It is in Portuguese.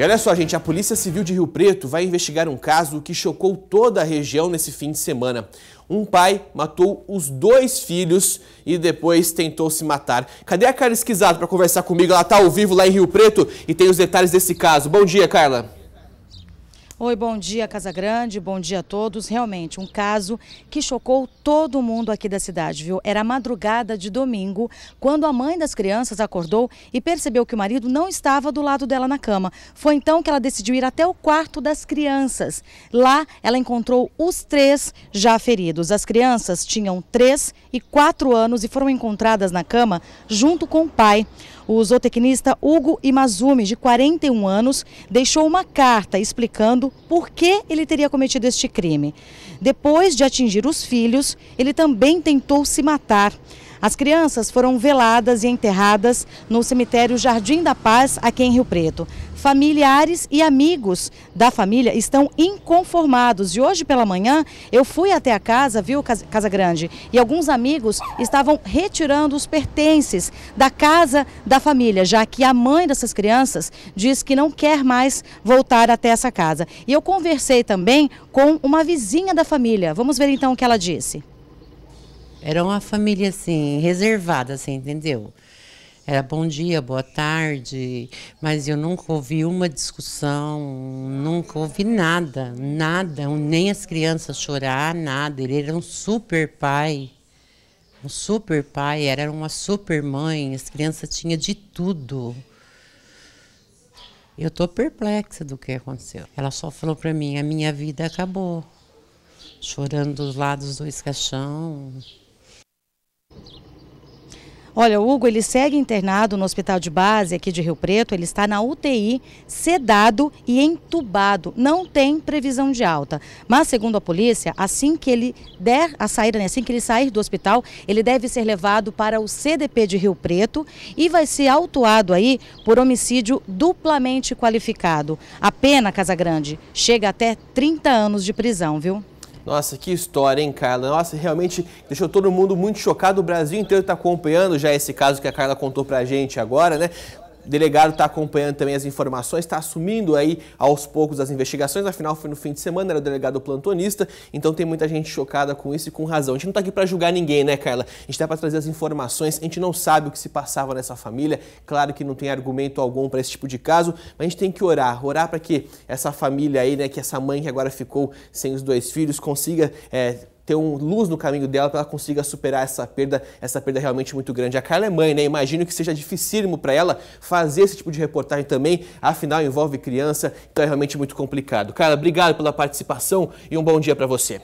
E olha só, gente, a Polícia Civil de Rio Preto vai investigar um caso que chocou toda a região nesse fim de semana. Um pai matou os dois filhos e depois tentou se matar. Cadê a Carla Esquisado para conversar comigo? Ela está ao vivo lá em Rio Preto e tem os detalhes desse caso. Bom dia, Carla. Oi, bom dia Casa Grande, bom dia a todos. Realmente um caso que chocou todo mundo aqui da cidade, viu? Era madrugada de domingo, quando a mãe das crianças acordou e percebeu que o marido não estava do lado dela na cama. Foi então que ela decidiu ir até o quarto das crianças. Lá, ela encontrou os três já feridos. As crianças tinham três e quatro anos e foram encontradas na cama junto com o pai. O zootecnista Hugo Imazumi, de 41 anos, deixou uma carta explicando por que ele teria cometido este crime. Depois de atingir os filhos, ele também tentou se matar. As crianças foram veladas e enterradas no cemitério Jardim da Paz, aqui em Rio Preto. Familiares e amigos da família estão inconformados. E hoje pela manhã eu fui até a casa, viu, Casa Grande, e alguns amigos estavam retirando os pertences da casa da família, já que a mãe dessas crianças diz que não quer mais voltar até essa casa. E eu conversei também com uma vizinha da família. Vamos ver então o que ela disse. Era uma família assim, reservada, assim, entendeu? Era bom dia, boa tarde, mas eu nunca ouvi uma discussão, nunca ouvi nada, nada, nem as crianças chorar, nada. Ele era um super pai, um super pai, era uma super mãe, as crianças tinham de tudo. Eu estou perplexa do que aconteceu. Ela só falou para mim: a minha vida acabou. Chorando dos lados do caixão, Olha, o Hugo, ele segue internado no hospital de base aqui de Rio Preto, ele está na UTI, sedado e entubado, não tem previsão de alta. Mas, segundo a polícia, assim que ele der a saída, né, assim que ele sair do hospital, ele deve ser levado para o CDP de Rio Preto e vai ser autuado aí por homicídio duplamente qualificado. A pena, Casagrande, chega até 30 anos de prisão, viu? Nossa, que história, hein, Carla? Nossa, realmente deixou todo mundo muito chocado. O Brasil inteiro está acompanhando já esse caso que a Carla contou para a gente agora, né? O delegado está acompanhando também as informações, está assumindo aí aos poucos as investigações, afinal foi no fim de semana, era o delegado plantonista, então tem muita gente chocada com isso e com razão. A gente não está aqui para julgar ninguém, né, Carla? A gente está para trazer as informações, a gente não sabe o que se passava nessa família, claro que não tem argumento algum para esse tipo de caso, mas a gente tem que orar, orar para que essa família aí, né, que essa mãe que agora ficou sem os dois filhos, consiga é, ter um luz no caminho dela para ela consiga superar essa perda, essa perda realmente muito grande. A Carla é mãe, né? Imagino que seja dificílimo para ela fazer esse tipo de reportagem também, afinal envolve criança, então é realmente muito complicado. Carla, obrigado pela participação e um bom dia para você.